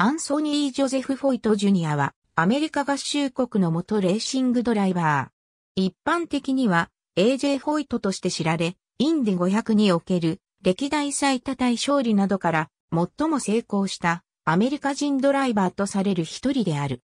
アンソニー・ジョゼフ・フォイト・ジュニアは、アメリカ合衆国の元レーシングドライバー。一般的には、AJ フォイトとして知られ、インデ500における、歴代最多対勝利などから、最も成功した、アメリカ人ドライバーとされる一人である。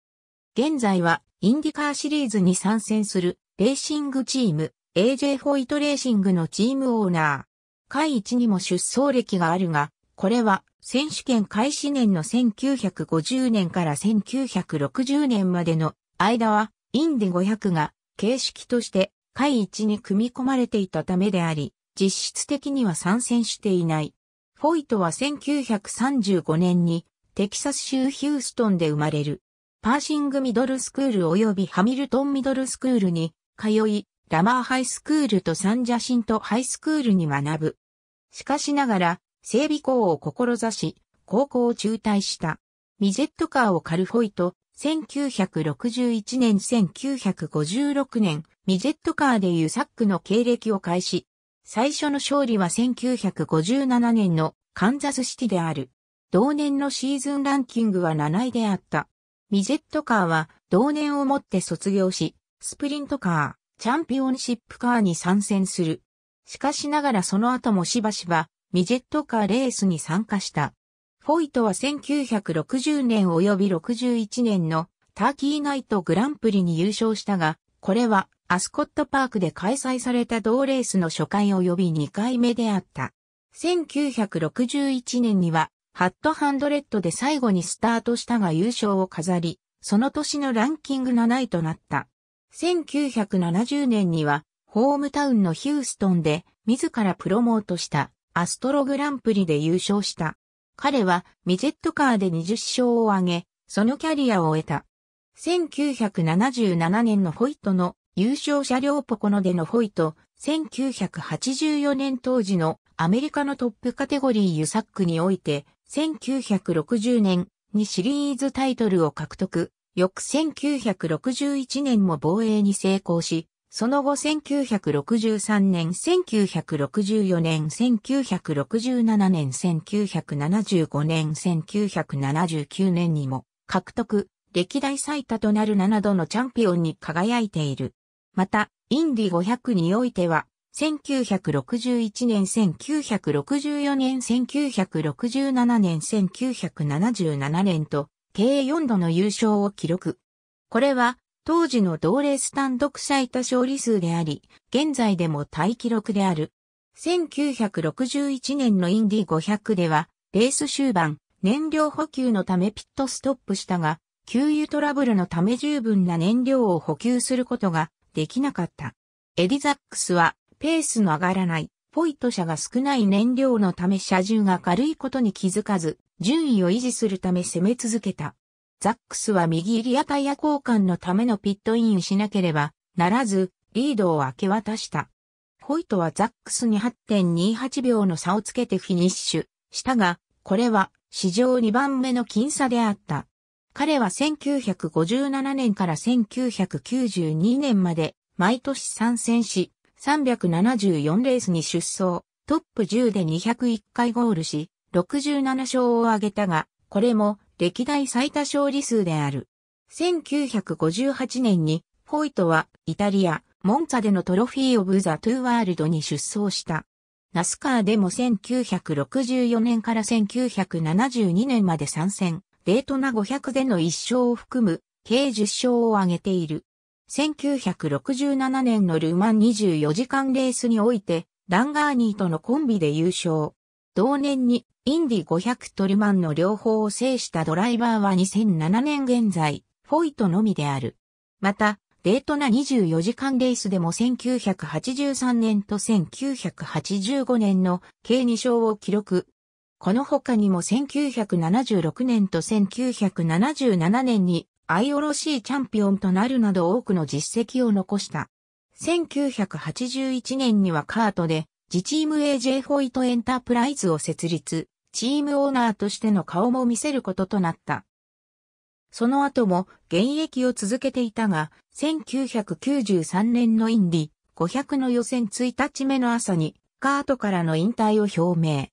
現在は、インディカーシリーズに参戦する、レーシングチーム、AJ フォイトレーシングのチームオーナー。会一にも出走歴があるが、これは選手権開始年の1950年から1960年までの間はインディ500が形式として会一に組み込まれていたためであり、実質的には参戦していない。フォイトは1935年にテキサス州ヒューストンで生まれる。パーシングミドルスクール及びハミルトンミドルスクールに通い、ラマーハイスクールとサンジャシントハイスクールに学ぶ。しかしながら、整備校を志し、高校を中退した。ミゼットカーをカルフォイト、1961年1956年、ミゼットカーでいうサックの経歴を開始。最初の勝利は1957年のカンザスシティである。同年のシーズンランキングは7位であった。ミゼットカーは同年をもって卒業し、スプリントカー、チャンピオンシップカーに参戦する。しかしながらその後もしばしばミジェットカーレースに参加した。フォイトは1960年及び61年のターキーナイトグランプリに優勝したが、これはアスコットパークで開催された同レースの初回及び2回目であった。1961年にはハットハンドレッドで最後にスタートしたが優勝を飾り、その年のランキング7位となった。1970年には、ホームタウンのヒューストンで自らプロモートしたアストログランプリで優勝した。彼はミゼットカーで20勝を挙げ、そのキャリアを得た。1977年のホイットの優勝車両ポコノでのホイット、1984年当時のアメリカのトップカテゴリーユサックにおいて、1960年にシリーズタイトルを獲得、翌1961年も防衛に成功し、その後1963年、1964年、1967年、1975年、1979年にも獲得、歴代最多となる7度のチャンピオンに輝いている。また、インディ500においては、1961年、1964年、1967年、1977年と、計4度の優勝を記録。これは、当時の同レース単独最多勝利数であり、現在でも大記録である。1961年のインディ500では、レース終盤、燃料補給のためピットストップしたが、給油トラブルのため十分な燃料を補給することができなかった。エディザックスは、ペースの上がらない、ポイト車が少ない燃料のため車重が軽いことに気づかず、順位を維持するため攻め続けた。ザックスは右リアタイヤ交換のためのピットインしなければならず、リードを明け渡した。ホイトはザックスに8.28秒の差をつけてフィニッシュしたが、これは史上2番目の僅差であった。彼は1957年から1992年まで毎年参戦し、374レースに出走、トップ10で201回ゴールし、67勝を挙げたが、これも歴代最多勝利数である。1958年に、ホイトはイタリア、モンツァでのトロフィー・オブ・ザ・トゥ・ワールドに出走した。ナスカーでも1964年から1972年まで参戦、デートナ500での1勝を含む、計10勝を挙げている。1967年のルマン24時間レースにおいて、ランガーニーとのコンビで優勝。同年にインディ500トルマンの両方を制したドライバーは2007年現在、フォイトのみである。また、デートな24時間レースでも1983年と1985年の計2勝を記録。この他にも1976年と1977年にアイオロシーチャンピオンとなるなど多くの実績を残した。1981年にはカートで自チーム AJ ホイトエンタープライズを設立。チームオーナーとしての顔も見せることとなった。その後も現役を続けていたが、1993年のインディ500の予選1日目の朝にカートからの引退を表明。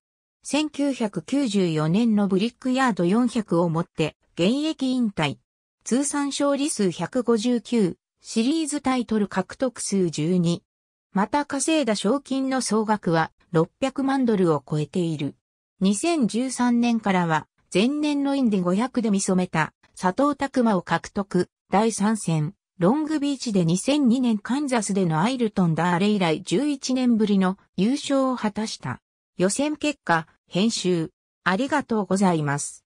1994年のブリックヤード400をもって現役引退。通算勝利数159、シリーズタイトル獲得数12。また稼いだ賞金の総額は600万ドルを超えている。2013年からは、前年のインディ500で見染めた、佐藤拓馬を獲得、第3戦、ロングビーチで2002年カンザスでのアイルトンダーレ以来11年ぶりの優勝を果たした。予選結果、編集、ありがとうございます。